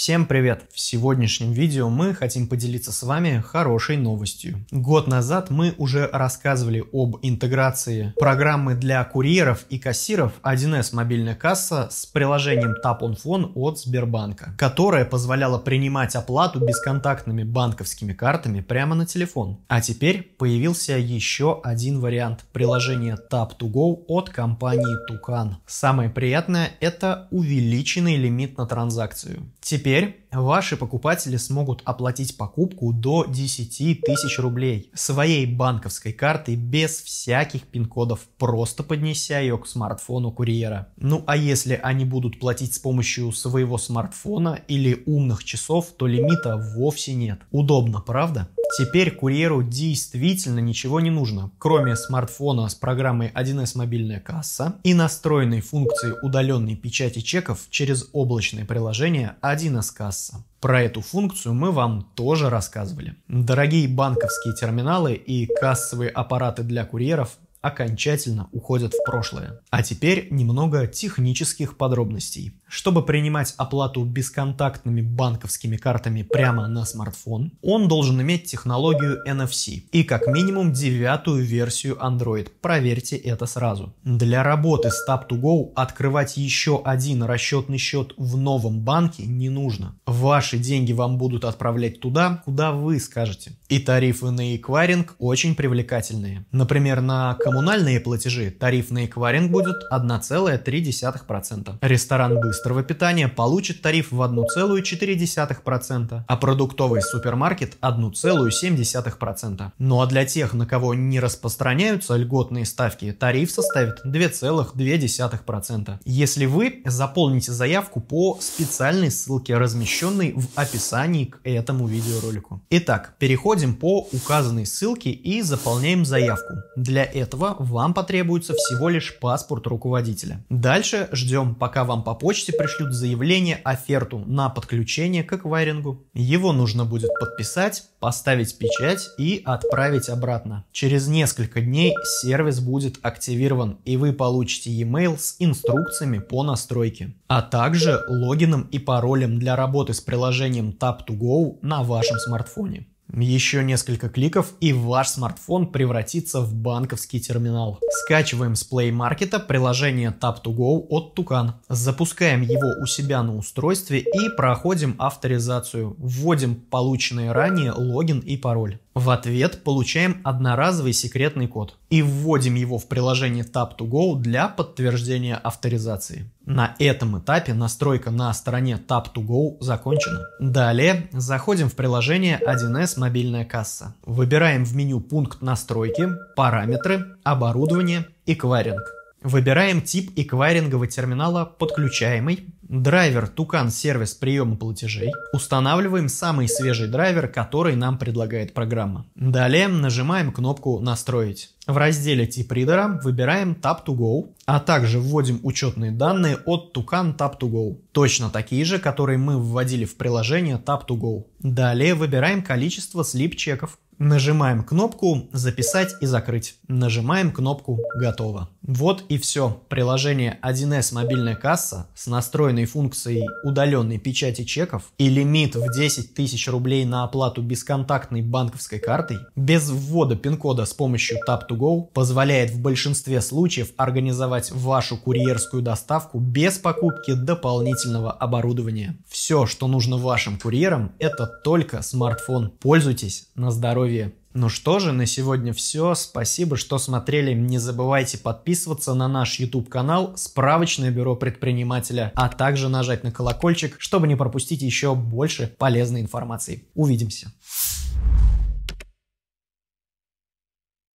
Всем привет! В сегодняшнем видео мы хотим поделиться с вами хорошей новостью. Год назад мы уже рассказывали об интеграции программы для курьеров и кассиров 1С мобильная касса с приложением Tap on Phone от Сбербанка, которая позволяла принимать оплату бесконтактными банковскими картами прямо на телефон. А теперь появился еще один вариант приложения Tap to Go от компании Tucan. Самое приятное это увеличенный лимит на транзакцию. Теперь Теперь ваши покупатели смогут оплатить покупку до 10 тысяч рублей своей банковской картой без всяких пин-кодов, просто поднеся ее к смартфону курьера. Ну а если они будут платить с помощью своего смартфона или умных часов, то лимита вовсе нет. Удобно, правда? Теперь курьеру действительно ничего не нужно, кроме смартфона с программой 1С мобильная касса и настроенной функции удаленной печати чеков через облачное приложение 1С касса. Про эту функцию мы вам тоже рассказывали. Дорогие банковские терминалы и кассовые аппараты для курьеров окончательно уходят в прошлое. А теперь немного технических подробностей. Чтобы принимать оплату бесконтактными банковскими картами прямо на смартфон, он должен иметь технологию NFC и как минимум девятую версию Android. Проверьте это сразу. Для работы с Tap2Go открывать еще один расчетный счет в новом банке не нужно. Ваши деньги вам будут отправлять туда, куда вы скажете. И тарифы на эквайринг очень привлекательные. Например, на коммунальные платежи тариф на эквайринг будет 1,3%. Ресторан быстрого питания получит тариф в 1,4%, а продуктовый супермаркет 1,7%. Ну а для тех, на кого не распространяются льготные ставки, тариф составит 2,2%. Если вы заполните заявку по специальной ссылке размещения размещенный в описании к этому видеоролику. Итак, переходим по указанной ссылке и заполняем заявку. Для этого вам потребуется всего лишь паспорт руководителя. Дальше ждем, пока вам по почте пришлют заявление оферту на подключение к эквайрингу. Его нужно будет подписать, поставить печать и отправить обратно. Через несколько дней сервис будет активирован и вы получите e-mail с инструкциями по настройке, а также логином и паролем для работы работы с приложением Tap2Go на вашем смартфоне. Еще несколько кликов и ваш смартфон превратится в банковский терминал. Скачиваем с Play Market приложение Tap2Go от Tucan. Запускаем его у себя на устройстве и проходим авторизацию. Вводим полученный ранее логин и пароль. В ответ получаем одноразовый секретный код и вводим его в приложение Tap2Go для подтверждения авторизации. На этом этапе настройка на стороне tap to go закончена. Далее заходим в приложение 1С «Мобильная касса». Выбираем в меню пункт «Настройки», «Параметры», «Оборудование» и «Кваринг». Выбираем тип эквайрингового терминала подключаемый, драйвер Тукан сервис приема платежей, устанавливаем самый свежий драйвер, который нам предлагает программа. Далее нажимаем кнопку «Настроить». В разделе тип ридера выбираем Tap to Go, а также вводим учетные данные от Тукан Tap to Go, точно такие же, которые мы вводили в приложение Tap to Go. Далее выбираем количество слип-чеков, Нажимаем кнопку «Записать и закрыть». Нажимаем кнопку «Готово». Вот и все. Приложение 1С «Мобильная касса» с настроенной функцией удаленной печати чеков и лимит в 10 тысяч рублей на оплату бесконтактной банковской картой без ввода пин-кода с помощью tap to go позволяет в большинстве случаев организовать вашу курьерскую доставку без покупки дополнительного оборудования. Все, что нужно вашим курьерам, это только смартфон. Пользуйтесь на здоровье здоровье. Ну что же, на сегодня все. Спасибо, что смотрели. Не забывайте подписываться на наш YouTube-канал «Справочное бюро предпринимателя», а также нажать на колокольчик, чтобы не пропустить еще больше полезной информации. Увидимся!